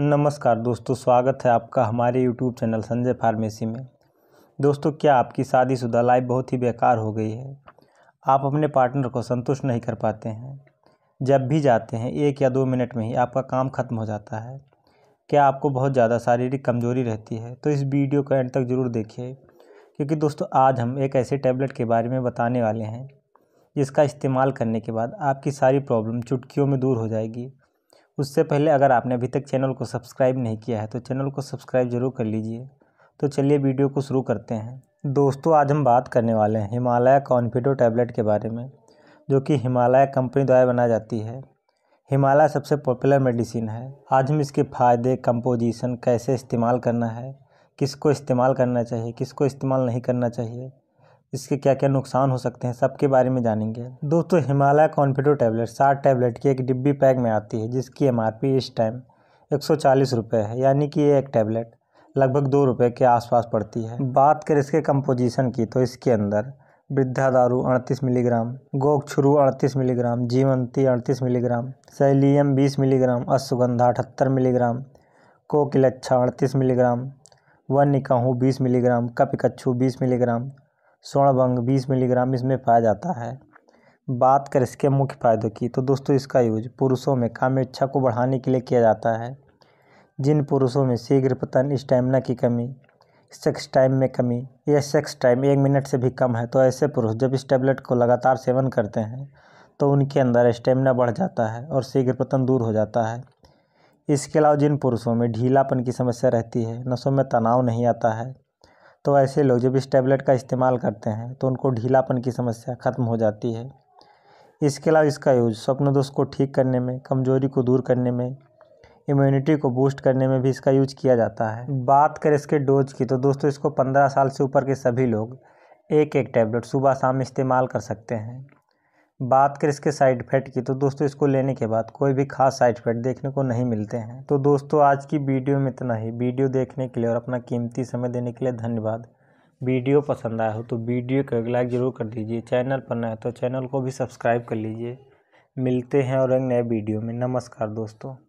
नमस्कार दोस्तों स्वागत है आपका हमारे यूट्यूब चैनल संजय फार्मेसी में दोस्तों क्या आपकी शादीशुदा लाइफ बहुत ही बेकार हो गई है आप अपने पार्टनर को संतुष्ट नहीं कर पाते हैं जब भी जाते हैं एक या दो मिनट में ही आपका काम खत्म हो जाता है क्या आपको बहुत ज़्यादा शारीरिक कमजोरी रहती है तो इस वीडियो को एंड तक ज़रूर देखिए क्योंकि दोस्तों आज हम एक ऐसे टैबलेट के बारे में बताने वाले हैं जिसका इस्तेमाल करने के बाद आपकी सारी प्रॉब्लम चुटकियों में दूर हो जाएगी उससे पहले अगर आपने अभी तक चैनल को सब्सक्राइब नहीं किया है तो चैनल को सब्सक्राइब जरूर कर लीजिए तो चलिए वीडियो को शुरू करते हैं दोस्तों आज हम बात करने वाले हैं हिमालय कॉन्फिडो टैबलेट के बारे में जो कि हिमालय कंपनी द्वारा बनाई जाती है हिमालय सबसे पॉपुलर मेडिसिन है आज हम इसके फ़ायदे कंपोजिशन कैसे इस्तेमाल करना है किसको इस्तेमाल करना चाहिए किसको इस्तेमाल नहीं करना चाहिए इसके क्या क्या नुकसान हो सकते हैं सबके बारे में जानेंगे दोस्तों हिमालय कॉन्फिडो टैबलेट साठ टैबलेट की एक डिब्बी पैक में आती है जिसकी एम इस टाइम एक सौ है यानी कि ये एक टैबलेट लगभग दो रुपये के आसपास पड़ती है बात करें इसके कंपोजिशन की तो इसके अंदर वृद्धा दारू अड़तीस मिलीग्राम गोक्षरू अड़तीस मिलीग्राम जीवंती अड़तीस मिलीग्राम सैलियम बीस मिलीग्राम अश्वगंधा अठहत्तर मिलीग्राम कोकिलच्छा अड़तीस मिलीग्राम वन निकाहू बीस मिलीग्राम कपिकच्छू बीस मिलीग्राम स्वर्णभंग बीस मिलीग्राम इसमें पाया जाता है बात करें इसके मुख्य फ़ायदों की तो दोस्तों इसका यूज पुरुषों में काम इच्छा को बढ़ाने के लिए किया जाता है जिन पुरुषों में शीघ्र पतन स्टेमिना की कमी सेक्स टाइम में कमी या सेक्स टाइम एक मिनट से भी कम है तो ऐसे पुरुष जब इस टैबलेट को लगातार सेवन करते हैं तो उनके अंदर स्टेमिना बढ़ जाता है और शीघ्र पतन दूर हो जाता है इसके अलावा जिन पुरुषों में ढीलापन की समस्या रहती है नसों में तनाव नहीं आता है तो ऐसे लोग जब इस टैबलेट का इस्तेमाल करते हैं तो उनको ढीलापन की समस्या ख़त्म हो जाती है इसके अलावा इसका यूज स्वप्न दोष को ठीक करने में कमजोरी को दूर करने में इम्यूनिटी को बूस्ट करने में भी इसका यूज किया जाता है बात करें इसके डोज की तो दोस्तों इसको पंद्रह साल से ऊपर के सभी लोग एक एक टैबलेट सुबह शाम इस्तेमाल कर सकते हैं बात करें इसके साइड इफेक्ट की तो दोस्तों इसको लेने के बाद कोई भी खास साइड इफेक्ट देखने को नहीं मिलते हैं तो दोस्तों आज की वीडियो में इतना ही वीडियो देखने के लिए और अपना कीमती समय देने के लिए धन्यवाद वीडियो पसंद आया हो तो वीडियो को लाइक ज़रूर कर दीजिए चैनल पर नया तो चैनल को भी सब्सक्राइब कर लीजिए मिलते हैं और एक नए वीडियो में नमस्कार दोस्तों